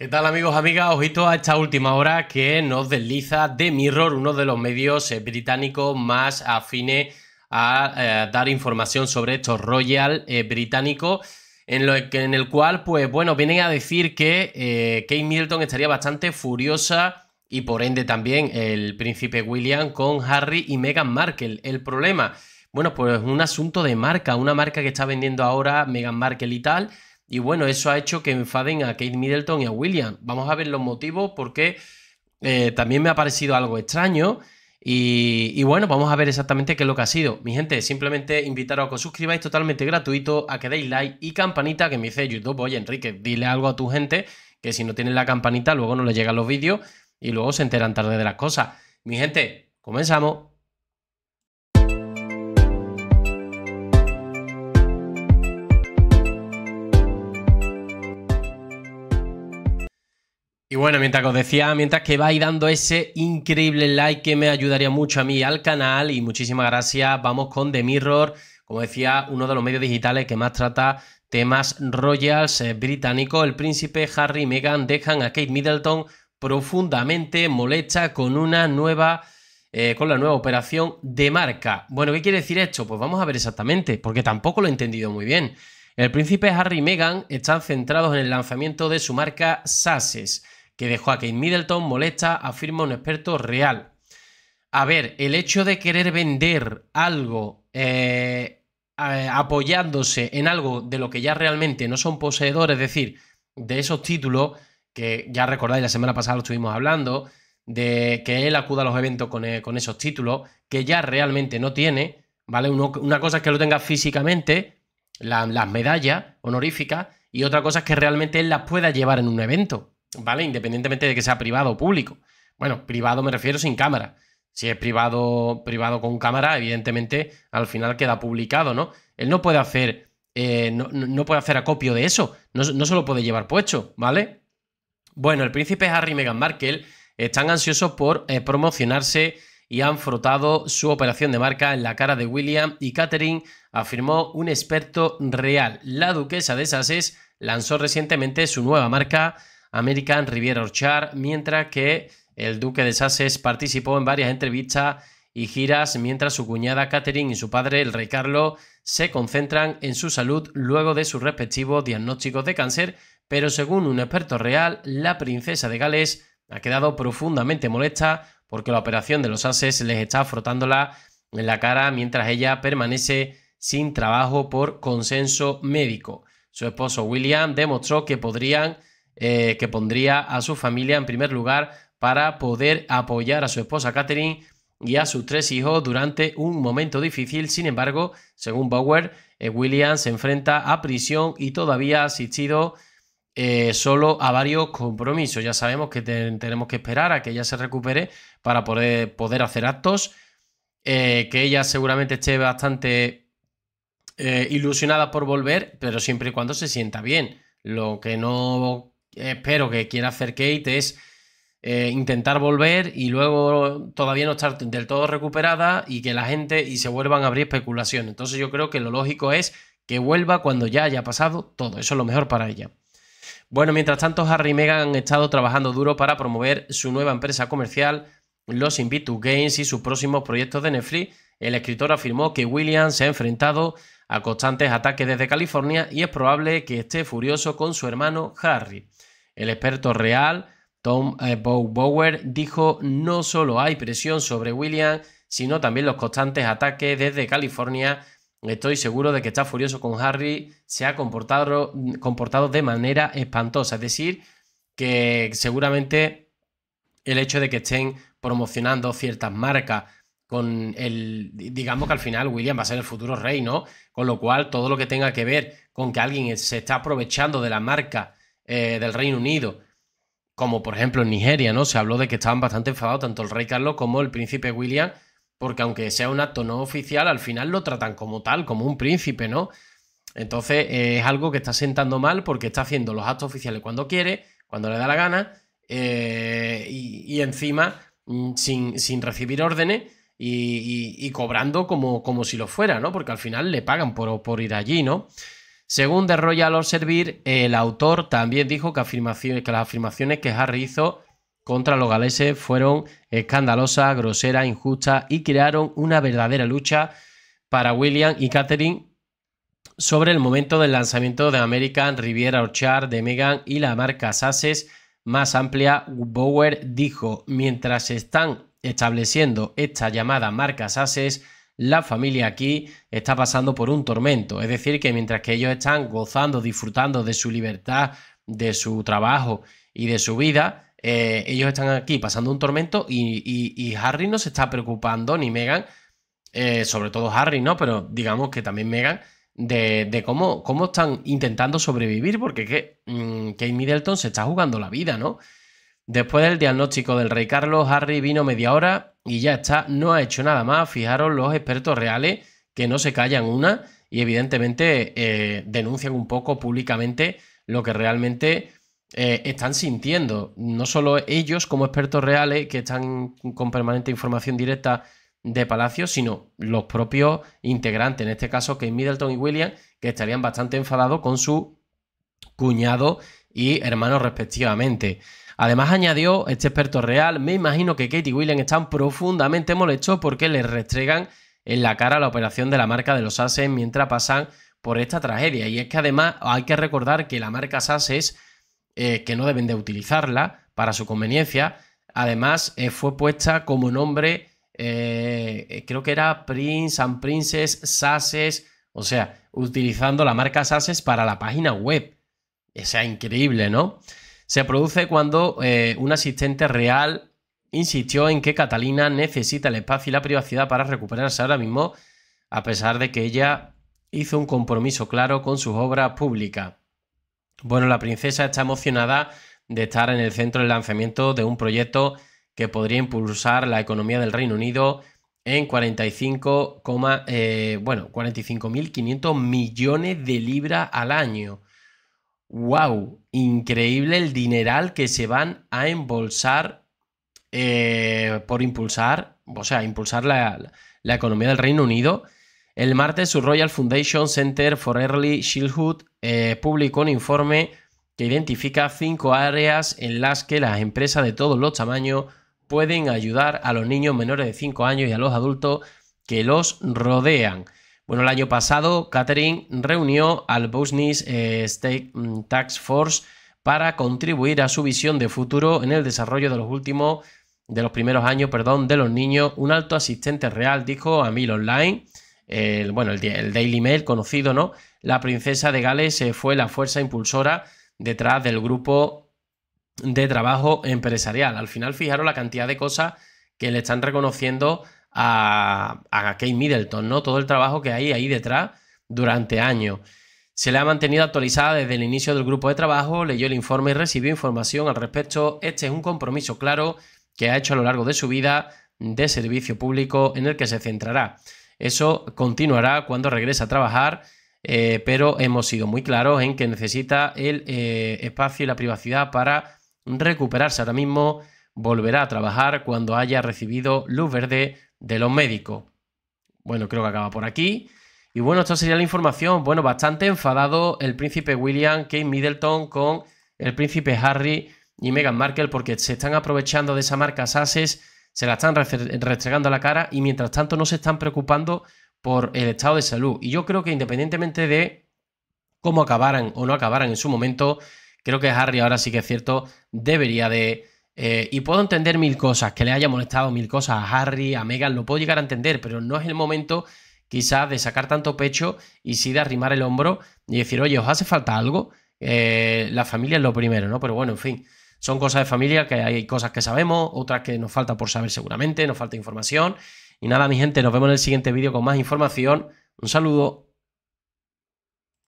¿Qué tal amigos, amigas? Ojito a esta última hora que nos desliza The Mirror, uno de los medios eh, británicos más afines eh, a dar información sobre estos Royal eh, británicos, en, en el cual, pues bueno, vienen a decir que Kate Middleton estaría bastante furiosa y por ende también el príncipe William con Harry y Meghan Markle. El problema, bueno, pues un asunto de marca, una marca que está vendiendo ahora Meghan Markle y tal y bueno, eso ha hecho que enfaden a Kate Middleton y a William. Vamos a ver los motivos porque eh, también me ha parecido algo extraño. Y, bueno, vamos a ver exactamente qué es lo que ha sido. Mi gente, simplemente invitaros a que os suscribáis totalmente gratuito, a que deis like y campanita que me dice YouTube. Oye, Enrique, dile algo a tu gente que si no tienen la campanita, luego no les llegan los vídeos y luego se enteran tarde de las cosas. Mi gente, comenzamos. Y bueno, mientras os decía, mientras que vais dando ese increíble like que me ayudaría mucho a mí al canal y muchísimas gracias, vamos con The Mirror, como decía, uno de los medios digitales que más trata temas royals eh, británicos. El príncipe Harry y Meghan dejan a Kate Middleton profundamente molesta con una nueva... Eh, con la nueva operación de marca. Bueno, ¿qué quiere decir esto? Pues vamos a ver exactamente, porque tampoco lo he entendido muy bien. El príncipe Harry y Meghan están centrados en el lanzamiento de su marca SASSES que dejó a Middleton molesta, afirma un experto real. A ver, el hecho de querer vender algo eh, apoyándose en algo de lo que ya realmente no son poseedores, es decir, de esos títulos que ya recordáis, la semana pasada lo estuvimos hablando, de que él acuda a los eventos con, eh, esos títulos que ya realmente no tiene, ¿vale? una cosa es que lo tenga físicamente, las medallas honoríficas, y otra cosa es que realmente él las pueda llevar en un evento. ¿vale? Independientemente de que sea privado o público. Bueno, privado me refiero sin cámara. Si es privado, privado con cámara, evidentemente al final queda publicado, ¿no? Él no puede hacer, eh, no, puede hacer acopio de eso, no, se lo puede llevar puesto, ¿vale? Bueno, el príncipe Harry y Meghan Markle están ansiosos por eh, promocionarse y han frotado su operación de marca en la cara de William y Catherine, afirmó un experto real. La duquesa de Sussex lanzó recientemente su nueva marca American Riviera Orchard, mientras que el duque de Sussex participó en varias entrevistas y giras, mientras su cuñada Catherine y su padre, el rey Carlos, se concentran en su salud luego de sus respectivos diagnósticos de cáncer, pero según un experto real, la princesa de Gales ha quedado profundamente molesta porque la operación de los ases les está frotándola en la cara mientras ella permanece sin trabajo por consenso médico. Su esposo William demostró que podrían eh, que pondría a su familia en primer lugar para poder apoyar a su esposa Catherine y a sus tres hijos durante un momento difícil. Sin embargo, según Bauer, eh, William se enfrenta a prisión y todavía ha asistido eh, solo a varios compromisos. Ya sabemos que tenemos que esperar a que ella se recupere para poder, poder hacer actos, que ella seguramente esté bastante ilusionada por volver, pero siempre y cuando se sienta bien. Lo que no espero que quiera hacer Kate es eh, intentar volver y luego todavía no estar del todo recuperada y que la gente y se vuelvan a abrir especulaciones. Entonces yo creo que lo lógico es que vuelva cuando ya haya pasado todo. Eso es lo mejor para ella. Bueno, mientras tanto, Harry y Meghan han estado trabajando duro para promover su nueva empresa comercial, los Invictus Games y sus próximos proyectos de Netflix, el escritor afirmó que William se ha enfrentado a constantes ataques desde California y es probable que esté furioso con su hermano Harry. El experto real, Tom eh, Bower, dijo no solo hay presión sobre William sino también los constantes ataques desde California. Estoy seguro de que está furioso con Harry, se ha comportado, comportado de manera espantosa. Es decir, que seguramente el hecho de que estén promocionando ciertas marcas con el, digamos que al final William va a ser el futuro rey, ¿no? Con lo cual, todo lo que tenga que ver con que alguien se está aprovechando de la marca eh, del Reino Unido, como por ejemplo en Nigeria, ¿no? Se habló de que estaban bastante enfadados tanto el rey Carlos como el príncipe William, porque aunque sea un acto no oficial, al final lo tratan como tal, como un príncipe, ¿no? Entonces eh, es algo que está sentando mal porque está haciendo los actos oficiales cuando quiere, cuando le da la gana, eh, y, encima mm, sin, sin recibir órdenes y, cobrando como, como si lo fuera, ¿no? Porque al final le pagan por, por ir allí, ¿no? Según The Royal servir el autor también dijo que, afirmaciones, que las afirmaciones que Harry hizo contra los galeses fueron escandalosas, groseras, injustas y crearon una verdadera lucha para William y Catherine sobre el momento del lanzamiento de American Riviera Orchard de megan y la marca Sases más amplia, Bower dijo, mientras están estableciendo esta llamada marca ases la familia aquí está pasando por un tormento. Es decir, que mientras que ellos están gozando, disfrutando de su libertad, de su trabajo y de su vida, eh, ellos están aquí pasando un tormento y, Harry no se está preocupando, ni Megan, eh, sobre todo Harry, ¿no? Pero digamos que también Megan, de, cómo, cómo, están intentando sobrevivir, porque que, mm, Kate Middleton se está jugando la vida, ¿no? Después del diagnóstico del rey Carlos, Harry vino media hora y ya está, no ha hecho nada más. Fijaros los expertos reales que no se callan una y evidentemente eh, denuncian un poco públicamente lo que realmente eh, están sintiendo. No solo ellos como expertos reales que están con permanente información directa de Palacio, sino los propios integrantes, en este caso Kate Middleton y William, que estarían bastante enfadados con su cuñado y hermano respectivamente. Además añadió este experto real, me imagino que Katie Williams están profundamente molestos porque les restregan en la cara la operación de la marca de los Ases mientras pasan por esta tragedia. Y es que además hay que recordar que la marca Sases, eh, que no deben de utilizarla para su conveniencia, además eh, fue puesta como nombre, eh, creo que era Prince and Princess Sases, o sea, utilizando la marca Sases para la página web. O sea, increíble, ¿no? se produce cuando eh, un asistente real insistió en que Catalina necesita el espacio y la privacidad para recuperarse ahora mismo, a pesar de que ella hizo un compromiso claro con sus obras públicas. Bueno, la princesa está emocionada de estar en el centro del lanzamiento de un proyecto que podría impulsar la economía del Reino Unido en 45, eh, bueno, 45.500 millones de libras al año wow, increíble el dineral que se van a embolsar eh, por impulsar, o sea, impulsar la, economía del Reino Unido. El martes, su Royal Foundation Center for Early Childhood eh, publicó un informe que identifica cinco áreas en las que las empresas de todos los tamaños pueden ayudar a los niños menores de 5 años y a los adultos que los rodean. Bueno, el año pasado Catherine reunió al Business eh, State mm, Tax Force para contribuir a su visión de futuro en el desarrollo de los últimos, de los primeros años, perdón, de los niños. Un alto asistente real dijo a Mil Online, bueno, el, el, Daily Mail conocido, ¿no? La princesa de Gales eh, fue la fuerza impulsora detrás del grupo de trabajo empresarial. Al final, fijaros la cantidad de cosas que le están reconociendo a, a Kate Middleton, ¿no? Todo el trabajo que hay ahí detrás durante años. Se le ha mantenido actualizada desde el inicio del grupo de trabajo, leyó el informe y recibió información al respecto. Este es un compromiso claro que ha hecho a lo largo de su vida de servicio público en el que se centrará. Eso continuará cuando regrese a trabajar, eh, pero hemos sido muy claros en que necesita el eh, espacio y la privacidad para recuperarse ahora mismo. Volverá a trabajar cuando haya recibido luz verde de los médicos. Bueno, creo que acaba por aquí. Y bueno, esta sería la información. Bueno, bastante enfadado el príncipe William, Kate Middleton con el príncipe Harry y Meghan Markle porque se están aprovechando de esa marca Sases, se la están restregando a la cara y mientras tanto no se están preocupando por el estado de salud. Y yo creo que independientemente de cómo acabaran o no acabaran en su momento, creo que Harry ahora sí que es cierto, debería de eh, y puedo entender mil cosas, que le haya molestado mil cosas a Harry, a Megan. lo puedo llegar a entender, pero no es el momento quizás de sacar tanto pecho y sí de arrimar el hombro y decir, oye, ¿os hace falta algo? Eh, la familia es lo primero, ¿no? Pero bueno, en fin, son cosas de familia que hay cosas que sabemos, otras que nos falta por saber seguramente, nos falta información. Y nada, mi gente, nos vemos en el siguiente vídeo con más información. Un saludo.